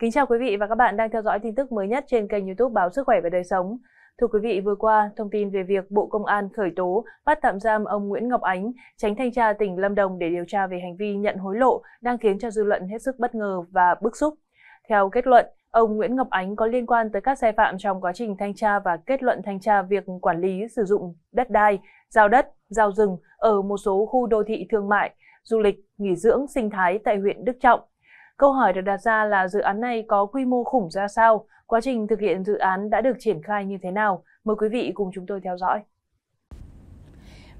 Kính chào quý vị và các bạn đang theo dõi tin tức mới nhất trên kênh youtube Báo Sức Khỏe và Đời Sống. Thưa quý vị, vừa qua, thông tin về việc Bộ Công an khởi tố bắt tạm giam ông Nguyễn Ngọc Ánh, tránh thanh tra tỉnh Lâm Đồng để điều tra về hành vi nhận hối lộ đang khiến cho dư luận hết sức bất ngờ và bức xúc. Theo kết luận, ông Nguyễn Ngọc Ánh có liên quan tới các sai phạm trong quá trình thanh tra và kết luận thanh tra việc quản lý sử dụng đất đai, giao đất, giao rừng ở một số khu đô thị thương mại, du lịch, nghỉ dưỡng, sinh thái tại huyện Đức Trọng, Câu hỏi được đặt ra là dự án này có quy mô khủng ra sao, quá trình thực hiện dự án đã được triển khai như thế nào. Mời quý vị cùng chúng tôi theo dõi.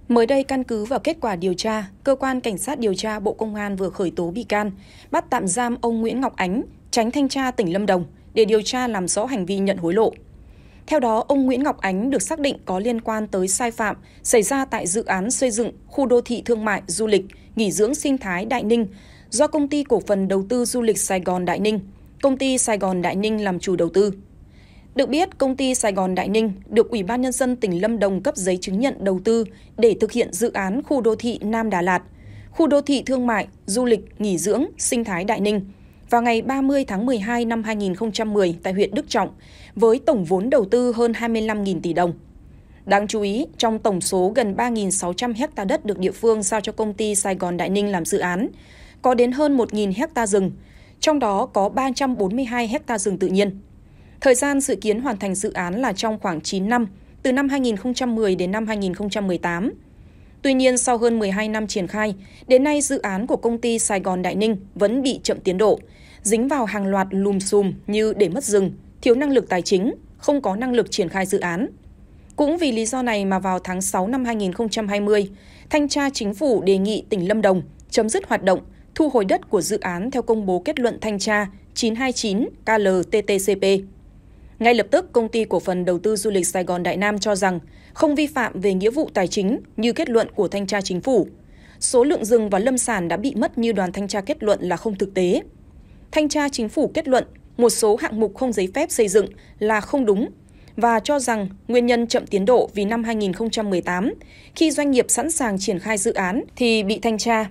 Mới đây, căn cứ vào kết quả điều tra, Cơ quan Cảnh sát điều tra Bộ Công an vừa khởi tố bị can, bắt tạm giam ông Nguyễn Ngọc Ánh, tránh thanh tra tỉnh Lâm Đồng, để điều tra làm rõ hành vi nhận hối lộ. Theo đó, ông Nguyễn Ngọc Ánh được xác định có liên quan tới sai phạm xảy ra tại dự án xây dựng khu đô thị thương mại du lịch nghỉ dưỡng sinh thái Đại Ninh do công ty cổ phần đầu tư du lịch Sài Gòn Đại Ninh, công ty Sài Gòn Đại Ninh làm chủ đầu tư. Được biết, công ty Sài Gòn Đại Ninh được Ủy ban Nhân dân tỉnh Lâm Đồng cấp giấy chứng nhận đầu tư để thực hiện dự án khu đô thị Nam Đà Lạt, khu đô thị thương mại, du lịch, nghỉ dưỡng, sinh thái Đại Ninh vào ngày 30 tháng 12 năm 2010 tại huyện Đức Trọng với tổng vốn đầu tư hơn 25.000 tỷ đồng. Đáng chú ý, trong tổng số gần 3.600 hecta đất được địa phương giao cho công ty Sài Gòn Đại Ninh làm dự án, có đến hơn 1.000 hecta rừng, trong đó có 342 hecta rừng tự nhiên. Thời gian dự kiến hoàn thành dự án là trong khoảng 9 năm, từ năm 2010 đến năm 2018. Tuy nhiên, sau hơn 12 năm triển khai, đến nay dự án của công ty Sài Gòn Đại Ninh vẫn bị chậm tiến độ, dính vào hàng loạt lùm xùm như để mất rừng, thiếu năng lực tài chính, không có năng lực triển khai dự án. Cũng vì lý do này mà vào tháng 6 năm 2020, Thanh tra Chính phủ đề nghị tỉnh Lâm Đồng chấm dứt hoạt động thu hồi đất của dự án theo công bố kết luận thanh tra 929 KLTTCP. Ngay lập tức, công ty cổ phần đầu tư du lịch Sài Gòn Đại Nam cho rằng không vi phạm về nghĩa vụ tài chính như kết luận của thanh tra chính phủ. Số lượng rừng và lâm sản đã bị mất như đoàn thanh tra kết luận là không thực tế. Thanh tra chính phủ kết luận một số hạng mục không giấy phép xây dựng là không đúng và cho rằng nguyên nhân chậm tiến độ vì năm 2018, khi doanh nghiệp sẵn sàng triển khai dự án thì bị thanh tra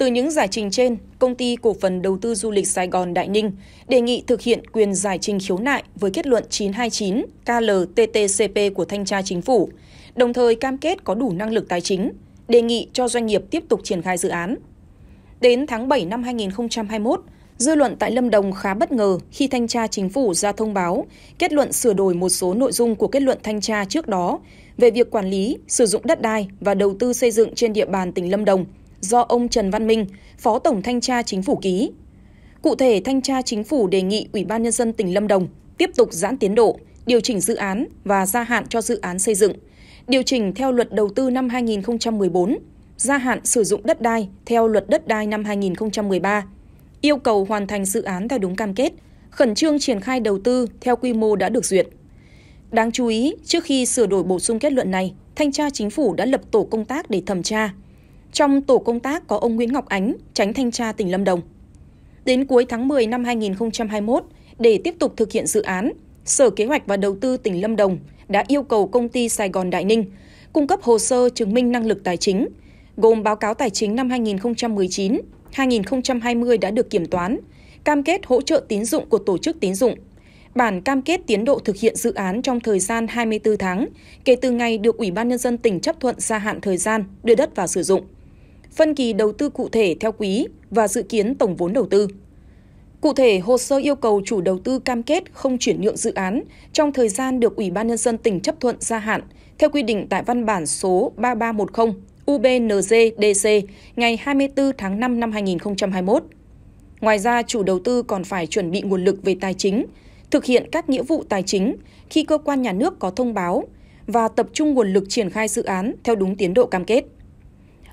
từ những giải trình trên công ty cổ phần đầu tư du lịch sài gòn đại ninh đề nghị thực hiện quyền giải trình khiếu nại với kết luận 929 klttcp của thanh tra chính phủ đồng thời cam kết có đủ năng lực tài chính đề nghị cho doanh nghiệp tiếp tục triển khai dự án đến tháng 7 năm 2021 Dư luận tại Lâm Đồng khá bất ngờ khi thanh tra chính phủ ra thông báo kết luận sửa đổi một số nội dung của kết luận thanh tra trước đó về việc quản lý, sử dụng đất đai và đầu tư xây dựng trên địa bàn tỉnh Lâm Đồng – do ông Trần Văn Minh, Phó Tổng Thanh tra Chính phủ ký. Cụ thể, Thanh tra Chính phủ đề nghị Ủy ban Nhân dân tỉnh Lâm Đồng tiếp tục giãn tiến độ, điều chỉnh dự án và gia hạn cho dự án xây dựng, điều chỉnh theo luật đầu tư năm 2014, gia hạn sử dụng đất đai theo luật đất đai năm 2013, yêu cầu hoàn thành dự án theo đúng cam kết, khẩn trương triển khai đầu tư theo quy mô đã được duyệt. Đáng chú ý, trước khi sửa đổi bổ sung kết luận này, Thanh tra Chính phủ đã lập tổ công tác để thẩm tra, trong tổ công tác có ông Nguyễn Ngọc Ánh, tránh thanh tra tỉnh Lâm Đồng. Đến cuối tháng 10 năm 2021, để tiếp tục thực hiện dự án, Sở Kế hoạch và Đầu tư tỉnh Lâm Đồng đã yêu cầu công ty Sài Gòn Đại Ninh cung cấp hồ sơ chứng minh năng lực tài chính, gồm báo cáo tài chính năm 2019, 2020 đã được kiểm toán, cam kết hỗ trợ tín dụng của tổ chức tín dụng, bản cam kết tiến độ thực hiện dự án trong thời gian 24 tháng kể từ ngày được Ủy ban nhân dân tỉnh chấp thuận gia hạn thời gian đưa đất vào sử dụng phân kỳ đầu tư cụ thể theo quý và dự kiến tổng vốn đầu tư. Cụ thể, hồ sơ yêu cầu chủ đầu tư cam kết không chuyển nhượng dự án trong thời gian được Ủy ban Nhân dân tỉnh chấp thuận gia hạn, theo quy định tại văn bản số 3310 UBNZDC ngày 24 tháng 5 năm 2021. Ngoài ra, chủ đầu tư còn phải chuẩn bị nguồn lực về tài chính, thực hiện các nghĩa vụ tài chính khi cơ quan nhà nước có thông báo và tập trung nguồn lực triển khai dự án theo đúng tiến độ cam kết.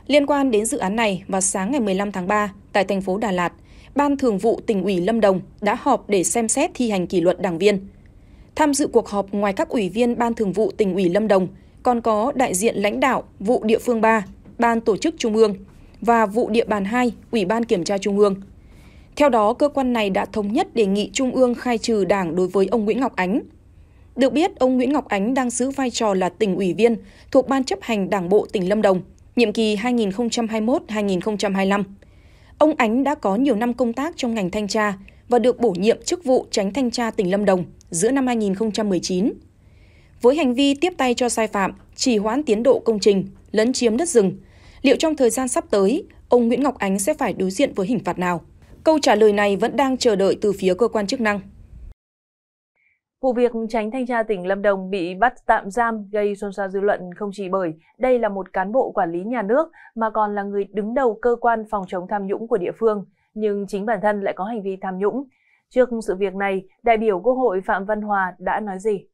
Liên quan đến dự án này, vào sáng ngày 15 tháng 3, tại thành phố Đà Lạt, Ban Thường vụ tỉnh ủy Lâm Đồng đã họp để xem xét thi hành kỷ luật đảng viên. Tham dự cuộc họp ngoài các ủy viên Ban Thường vụ tỉnh ủy Lâm Đồng, còn có đại diện lãnh đạo vụ địa phương 3, Ban Tổ chức Trung ương và vụ địa bàn 2, Ủy ban Kiểm tra Trung ương. Theo đó, cơ quan này đã thống nhất đề nghị Trung ương khai trừ đảng đối với ông Nguyễn Ngọc Ánh. Được biết, ông Nguyễn Ngọc Ánh đang giữ vai trò là tỉnh ủy viên thuộc Ban chấp hành Đảng bộ tỉnh Lâm Đồng – nhiệm kỳ 2021-2025. Ông Ánh đã có nhiều năm công tác trong ngành thanh tra và được bổ nhiệm chức vụ tránh thanh tra tỉnh Lâm Đồng giữa năm 2019. Với hành vi tiếp tay cho sai phạm, trì hoãn tiến độ công trình, lấn chiếm đất rừng, liệu trong thời gian sắp tới, ông Nguyễn Ngọc Ánh sẽ phải đối diện với hình phạt nào? Câu trả lời này vẫn đang chờ đợi từ phía cơ quan chức năng. Vụ việc tránh thanh tra tỉnh Lâm Đồng bị bắt tạm giam gây xôn xao dư luận không chỉ bởi đây là một cán bộ quản lý nhà nước mà còn là người đứng đầu cơ quan phòng chống tham nhũng của địa phương, nhưng chính bản thân lại có hành vi tham nhũng. Trước sự việc này, đại biểu Quốc hội Phạm Văn Hòa đã nói gì?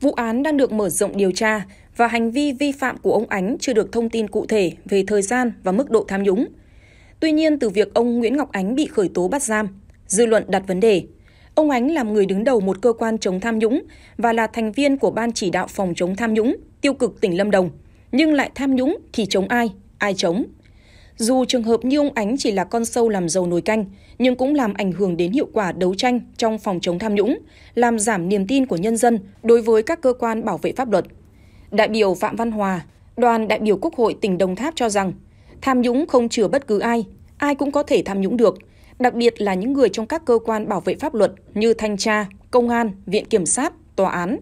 Vụ án đang được mở rộng điều tra và hành vi vi phạm của ông Ánh chưa được thông tin cụ thể về thời gian và mức độ tham nhũng. Tuy nhiên, từ việc ông Nguyễn Ngọc Ánh bị khởi tố bắt giam, dư luận đặt vấn đề – Ông Ánh làm người đứng đầu một cơ quan chống tham nhũng và là thành viên của Ban chỉ đạo phòng chống tham nhũng tiêu cực tỉnh Lâm Đồng, nhưng lại tham nhũng thì chống ai, ai chống. Dù trường hợp như ông Ánh chỉ là con sâu làm dầu nồi canh, nhưng cũng làm ảnh hưởng đến hiệu quả đấu tranh trong phòng chống tham nhũng, làm giảm niềm tin của nhân dân đối với các cơ quan bảo vệ pháp luật. Đại biểu Phạm Văn Hòa, đoàn đại biểu Quốc hội tỉnh Đồng Tháp cho rằng, tham nhũng không chừa bất cứ ai, ai cũng có thể tham nhũng được – đặc biệt là những người trong các cơ quan bảo vệ pháp luật như thanh tra, công an, viện kiểm sát, tòa án,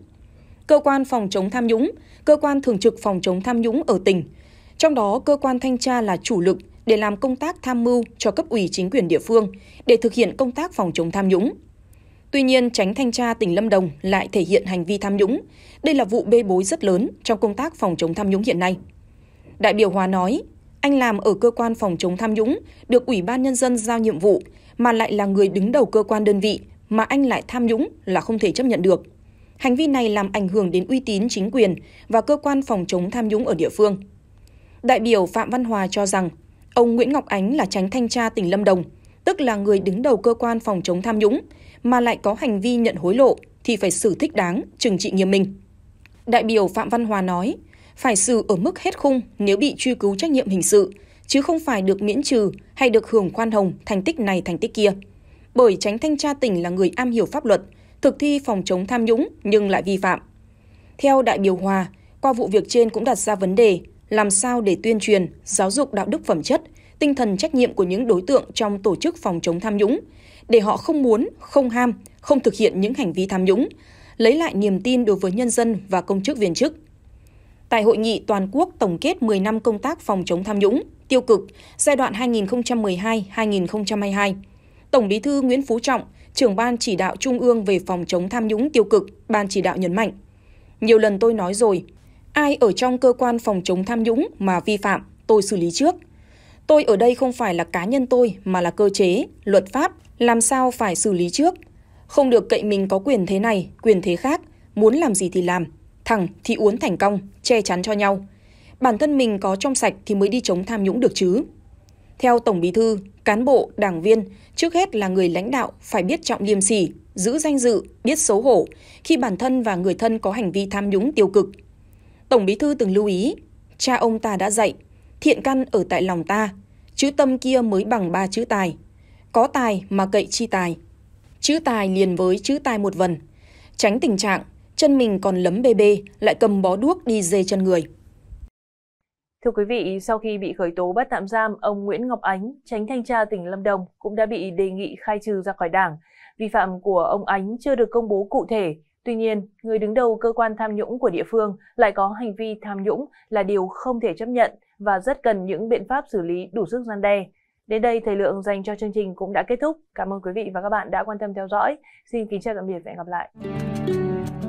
cơ quan phòng chống tham nhũng, cơ quan thường trực phòng chống tham nhũng ở tỉnh. Trong đó, cơ quan thanh tra là chủ lực để làm công tác tham mưu cho cấp ủy chính quyền địa phương để thực hiện công tác phòng chống tham nhũng. Tuy nhiên, tránh thanh tra tỉnh Lâm Đồng lại thể hiện hành vi tham nhũng. Đây là vụ bê bối rất lớn trong công tác phòng chống tham nhũng hiện nay. Đại biểu Hòa nói, anh làm ở cơ quan phòng chống tham nhũng, được Ủy ban Nhân dân giao nhiệm vụ, mà lại là người đứng đầu cơ quan đơn vị, mà anh lại tham nhũng là không thể chấp nhận được. Hành vi này làm ảnh hưởng đến uy tín chính quyền và cơ quan phòng chống tham nhũng ở địa phương. Đại biểu Phạm Văn Hòa cho rằng, ông Nguyễn Ngọc Ánh là tránh thanh tra tỉnh Lâm Đồng, tức là người đứng đầu cơ quan phòng chống tham nhũng, mà lại có hành vi nhận hối lộ thì phải xử thích đáng, trừng trị nghiêm minh. Đại biểu Phạm Văn Hòa nói, phải xử ở mức hết khung nếu bị truy cứu trách nhiệm hình sự, chứ không phải được miễn trừ hay được hưởng khoan hồng thành tích này thành tích kia. Bởi tránh thanh tra tỉnh là người am hiểu pháp luật, thực thi phòng chống tham nhũng nhưng lại vi phạm. Theo đại biểu Hòa, qua vụ việc trên cũng đặt ra vấn đề làm sao để tuyên truyền, giáo dục đạo đức phẩm chất, tinh thần trách nhiệm của những đối tượng trong tổ chức phòng chống tham nhũng, để họ không muốn, không ham, không thực hiện những hành vi tham nhũng, lấy lại niềm tin đối với nhân dân và công chức viên chức tại hội nghị toàn quốc tổng kết 10 năm công tác phòng chống tham nhũng, tiêu cực giai đoạn 2012-2022. Tổng Bí thư Nguyễn Phú Trọng, trưởng ban chỉ đạo Trung ương về phòng chống tham nhũng tiêu cực, ban chỉ đạo nhấn mạnh: "Nhiều lần tôi nói rồi, ai ở trong cơ quan phòng chống tham nhũng mà vi phạm, tôi xử lý trước. Tôi ở đây không phải là cá nhân tôi mà là cơ chế, luật pháp, làm sao phải xử lý trước. Không được cậy mình có quyền thế này, quyền thế khác, muốn làm gì thì làm." thẳng thì uốn thành công, che chắn cho nhau. Bản thân mình có trong sạch thì mới đi chống tham nhũng được chứ. Theo Tổng Bí thư, cán bộ, đảng viên, trước hết là người lãnh đạo phải biết trọng liêm sỉ, giữ danh dự, biết xấu hổ khi bản thân và người thân có hành vi tham nhũng tiêu cực. Tổng Bí thư từng lưu ý, cha ông ta đã dạy, thiện căn ở tại lòng ta, chữ tâm kia mới bằng ba chữ tài. Có tài mà cậy chi tài. Chữ tài liền với chữ tài một vần. Tránh tình trạng chân mình còn lấm bê bê, lại cầm bó đuốc đi dê chân người. Thưa quý vị, sau khi bị khởi tố bắt tạm giam, ông Nguyễn Ngọc Ánh, tránh thanh tra tỉnh Lâm Đồng cũng đã bị đề nghị khai trừ ra khỏi đảng. Vi phạm của ông Ánh chưa được công bố cụ thể. Tuy nhiên, người đứng đầu cơ quan tham nhũng của địa phương lại có hành vi tham nhũng là điều không thể chấp nhận và rất cần những biện pháp xử lý đủ sức gian đe. Đến đây, thời lượng dành cho chương trình cũng đã kết thúc. Cảm ơn quý vị và các bạn đã quan tâm theo dõi. Xin kính chào tạm biệt và hẹn gặp lại.